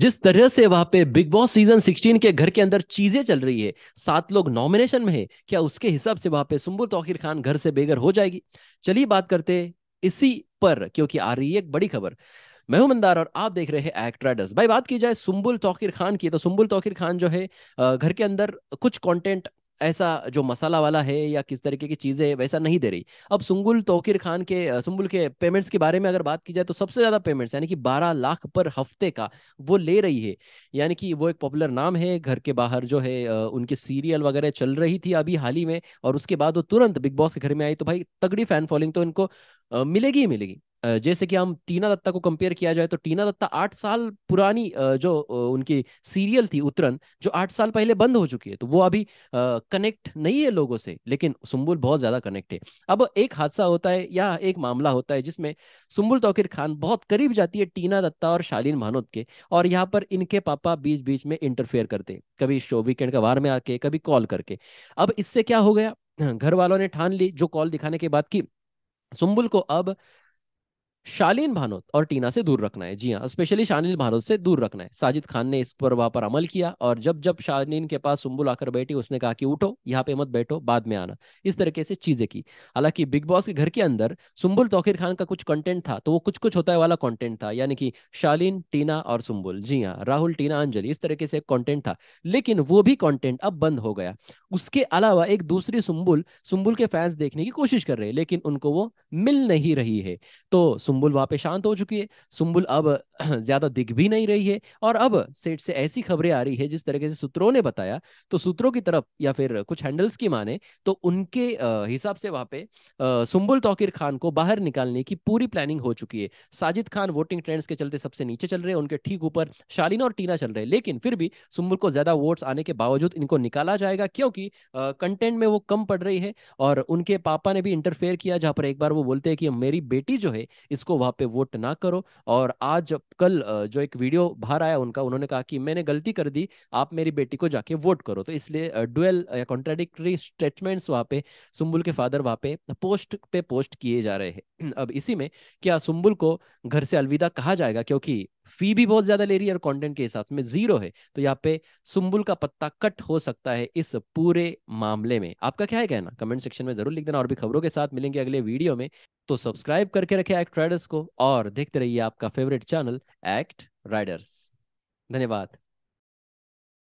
जिस तरह से वहां पे बिग बॉस सीजन 16 के घर के अंदर चीजें चल रही है सात लोग नॉमिनेशन में है क्या उसके हिसाब से वहां पे सुम्बुल तोखिर खान घर से बेघर हो जाएगी चलिए बात करते इसी पर क्योंकि आ रही है एक बड़ी खबर मैं हूं मंदार और आप देख रहे हैं एक्ट्राडस भाई बात की जाए सुम्बुल तोखिर खान की तो सुम्बुल तोखिर खान जो है घर के अंदर कुछ कॉन्टेंट ऐसा जो मसाला वाला है या किस तरीके की चीज़ें वैसा नहीं दे रही अब सुंगुल तोकिर खान के सुंगुल के पेमेंट्स के बारे में अगर बात की जाए तो सबसे ज़्यादा पेमेंट्स यानी कि 12 लाख पर हफ्ते का वो ले रही है यानी कि वो एक पॉपुलर नाम है घर के बाहर जो है उनके सीरियल वगैरह चल रही थी अभी हाल ही में और उसके बाद वो तुरंत बिग बॉस के घर में आई तो भाई तगड़ी फैन फॉलोइंग तो इनको मिलेगी ही मिलेगी जैसे कि हम टीना दत्ता को कंपेयर किया जाए तो टीना दत्ता आठ साल पुरानी जो उनकी सीरियल थी उत्तरन जो आठ साल पहले बंद हो चुकी है तो वो अभी कनेक्ट नहीं है लोगों से लेकिन सुम्बुल बहुत ज्यादा कनेक्ट है अब एक हादसा होता है या एक मामला होता है जिसमें सुम्बुल तोकिर खान बहुत करीब जाती है टीना दत्ता और शालीन भानोद के और यहाँ पर इनके पापा बीच बीच में इंटरफेयर करते कभी शो वीकेंड का वार में आके कभी कॉल करके अब इससे क्या हो गया घर वालों ने ठान ली जो कॉल दिखाने के बाद की सुम्बुल को अब शालीन भानोत और टीना से दूर रखना है जी हाँ स्पेशली शालीन भानोत से दूर रखना है साजिद खान ने इस पर वहां पर अमल किया और जब जब शालीन के पास सुम्बुल आकर बैठी उसने कहा कि उठो यहाँ पे मत बैठो बाद में आना इस तरीके से चीजें की हालांकि बिग बॉस के घर के अंदर सुम्बुल तोखिर खान का कुछ कंटेंट था तो वो कुछ कुछ होता है वाला कॉन्टेंट था यानी कि शालीन टीना और सुम्बुल जी हाँ राहुल टीना अंजलि इस तरीके से एक कॉन्टेंट था लेकिन वो भी कॉन्टेंट अब बंद हो गया उसके अलावा एक दूसरी सुम्बुल सुम्बुल के फैंस देखने की कोशिश कर रहे हैं लेकिन उनको वो मिल नहीं रही है तो सुम्बुल वहां पे शांत हो चुकी है सुम्बुल अब ज्यादा दिख भी नहीं रही है और अब सेठ से ऐसी खबरें आ रही है जिस तरीके से सूत्रों ने बताया तो सूत्रों की तरफ या फिर कुछ हैंडल्स की माने तो उनके हिसाब से वहां पे सुम्बुल तोकिर खान को बाहर निकालने की पूरी प्लानिंग हो चुकी है साजिद खान वोटिंग ट्रेंड्स के चलते सबसे नीचे चल रहे हैं उनके ठीक ऊपर शालीन और टीना चल रहे हैं लेकिन फिर भी सुम्बुल को ज्यादा वोट्स आने के बावजूद इनको निकाला जाएगा क्योंकि कंटेंट में वो कम पड़ रही है और उनके पापा ने भी इंटरफेयर किया जहां पर एक बार वो बोलते हैं कि मेरी बेटी जो है इस उसको वहां पे वोट ना करो और आज कल जो एक वीडियो बाहर आया उनका उन्होंने कहा कि मैंने गलती कर दी आप मेरी बेटी को जाके वोट करो तो इसलिए डुअल या कॉन्ट्राडिक्टरी स्टेटमेंट्स वहां पे सुम्बुल के फादर वहां पे पोस्ट पे पोस्ट किए जा रहे हैं अब इसी में क्या सुम्बुल को घर से अलविदा कहा जाएगा क्योंकि फी भी बहुत ज्यादा ले रही है और कंटेंट के हिसाब में जीरो है तो यहाँ पे सुम्बुल का पत्ता कट हो सकता है इस पूरे मामले में आपका क्या है कहना कमेंट सेक्शन में जरूर लिख देना और भी खबरों के साथ मिलेंगे अगले वीडियो में तो सब्सक्राइब करके रखे एक्ट राइडर्स को और देखते रहिए आपका फेवरेट चैनल एक्ट राइडर्स धन्यवाद